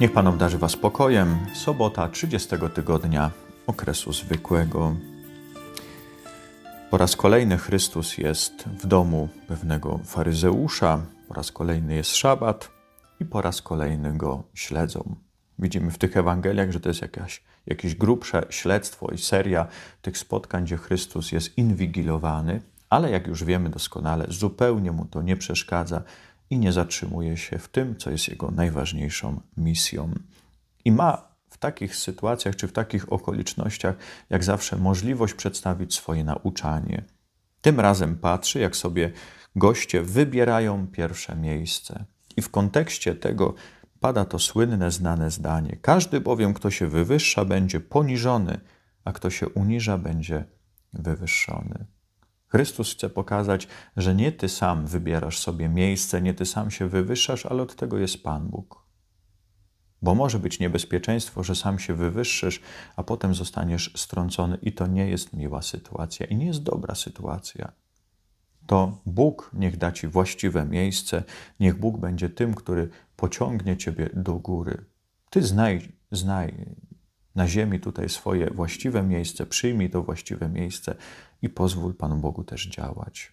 Niech Pan obdarzy Was spokojem. Sobota 30 tygodnia okresu zwykłego. Po raz kolejny Chrystus jest w domu pewnego faryzeusza, po raz kolejny jest szabat i po raz kolejny go śledzą. Widzimy w tych Ewangeliach, że to jest jakaś, jakieś grubsze śledztwo i seria tych spotkań, gdzie Chrystus jest inwigilowany, ale jak już wiemy doskonale, zupełnie mu to nie przeszkadza, i nie zatrzymuje się w tym, co jest jego najważniejszą misją. I ma w takich sytuacjach czy w takich okolicznościach, jak zawsze, możliwość przedstawić swoje nauczanie. Tym razem patrzy, jak sobie goście wybierają pierwsze miejsce. I w kontekście tego pada to słynne, znane zdanie: Każdy bowiem, kto się wywyższa, będzie poniżony, a kto się uniża, będzie wywyższony. Chrystus chce pokazać, że nie ty sam wybierasz sobie miejsce, nie ty sam się wywyższasz, ale od tego jest Pan Bóg. Bo może być niebezpieczeństwo, że sam się wywyższysz, a potem zostaniesz strącony, i to nie jest miła sytuacja, i nie jest dobra sytuacja. To Bóg niech da ci właściwe miejsce, niech Bóg będzie tym, który pociągnie ciebie do góry. Ty znaj, znaj na ziemi tutaj swoje właściwe miejsce, przyjmij to właściwe miejsce i pozwól Panu Bogu też działać.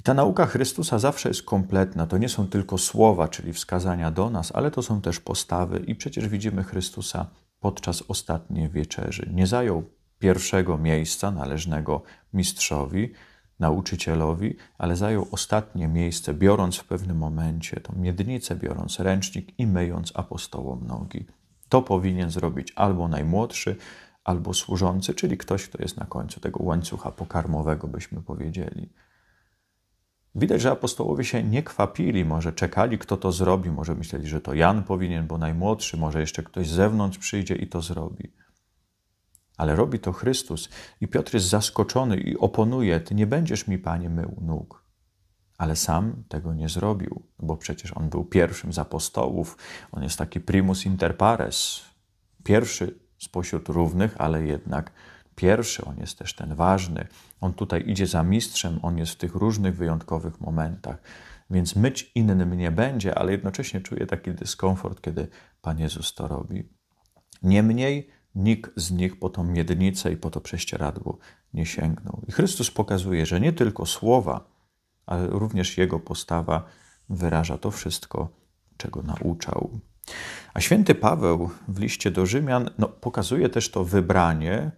I ta nauka Chrystusa zawsze jest kompletna. To nie są tylko słowa, czyli wskazania do nas, ale to są też postawy. I przecież widzimy Chrystusa podczas ostatniej wieczerzy. Nie zajął pierwszego miejsca należnego mistrzowi, nauczycielowi, ale zajął ostatnie miejsce, biorąc w pewnym momencie tą miednicę, biorąc ręcznik i myjąc apostołom nogi. To powinien zrobić albo najmłodszy, albo służący, czyli ktoś, kto jest na końcu tego łańcucha pokarmowego, byśmy powiedzieli. Widać, że apostołowie się nie kwapili, może czekali, kto to zrobi, może myśleli, że to Jan powinien, bo najmłodszy, może jeszcze ktoś z zewnątrz przyjdzie i to zrobi. Ale robi to Chrystus i Piotr jest zaskoczony i oponuje: Ty nie będziesz mi, panie, mył nóg ale sam tego nie zrobił, bo przecież on był pierwszym z apostołów. On jest taki primus inter pares, pierwszy spośród równych, ale jednak pierwszy, on jest też ten ważny. On tutaj idzie za mistrzem, on jest w tych różnych wyjątkowych momentach. Więc myć innym nie będzie, ale jednocześnie czuje taki dyskomfort, kiedy Pan Jezus to robi. Niemniej nikt z nich po tą miednicę i po to prześcieradło nie sięgnął. I Chrystus pokazuje, że nie tylko słowa, ale również jego postawa wyraża to wszystko, czego nauczał. A święty Paweł w liście do Rzymian no, pokazuje też to wybranie,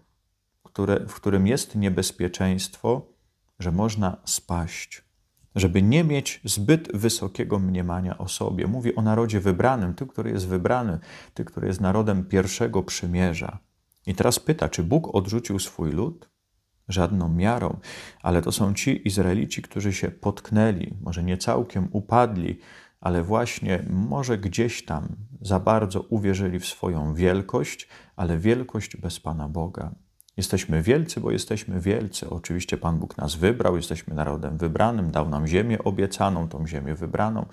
które, w którym jest niebezpieczeństwo, że można spaść, żeby nie mieć zbyt wysokiego mniemania o sobie. Mówi o narodzie wybranym, ty, który jest wybrany, ty, który jest narodem pierwszego przymierza. I teraz pyta, czy Bóg odrzucił swój lud? żadną miarą, ale to są ci Izraelici, którzy się potknęli, może nie całkiem upadli, ale właśnie może gdzieś tam za bardzo uwierzyli w swoją wielkość, ale wielkość bez Pana Boga. Jesteśmy wielcy, bo jesteśmy wielcy. Oczywiście Pan Bóg nas wybrał, jesteśmy narodem wybranym, dał nam ziemię obiecaną, tą ziemię wybraną,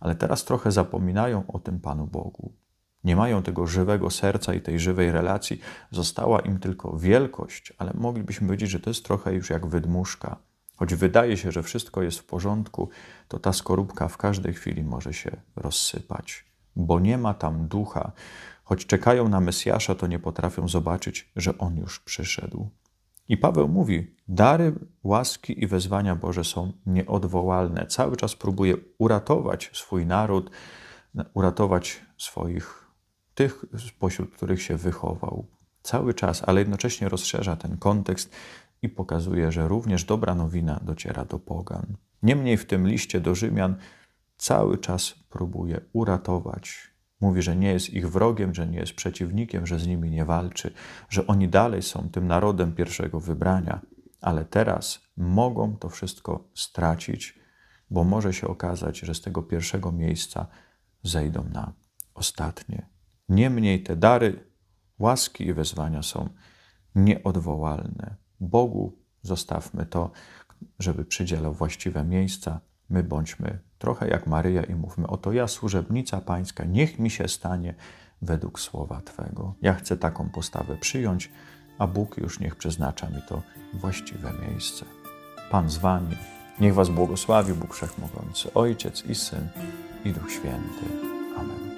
ale teraz trochę zapominają o tym Panu Bogu nie mają tego żywego serca i tej żywej relacji. Została im tylko wielkość, ale moglibyśmy powiedzieć, że to jest trochę już jak wydmuszka. Choć wydaje się, że wszystko jest w porządku, to ta skorupka w każdej chwili może się rozsypać, bo nie ma tam ducha. Choć czekają na Mesjasza, to nie potrafią zobaczyć, że on już przyszedł. I Paweł mówi: Dary, łaski i wezwania Boże są nieodwołalne. Cały czas próbuje uratować swój naród, uratować swoich tych, spośród których się wychował. Cały czas, ale jednocześnie rozszerza ten kontekst i pokazuje, że również dobra nowina dociera do pogan. Niemniej w tym liście do Rzymian cały czas próbuje uratować. Mówi, że nie jest ich wrogiem, że nie jest przeciwnikiem, że z nimi nie walczy, że oni dalej są tym narodem pierwszego wybrania, ale teraz mogą to wszystko stracić, bo może się okazać, że z tego pierwszego miejsca zejdą na ostatnie. Niemniej te dary, łaski i wezwania są nieodwołalne. Bogu zostawmy to, żeby przydzielał właściwe miejsca. My bądźmy trochę jak Maryja i mówmy: Oto ja, służebnica Pańska, niech mi się stanie według słowa Twego. Ja chcę taką postawę przyjąć, a Bóg już niech przeznacza mi to właściwe miejsce. Pan z Wami, niech Was błogosławi Bóg Wszechmogący, Ojciec i Syn i Duch Święty. Amen.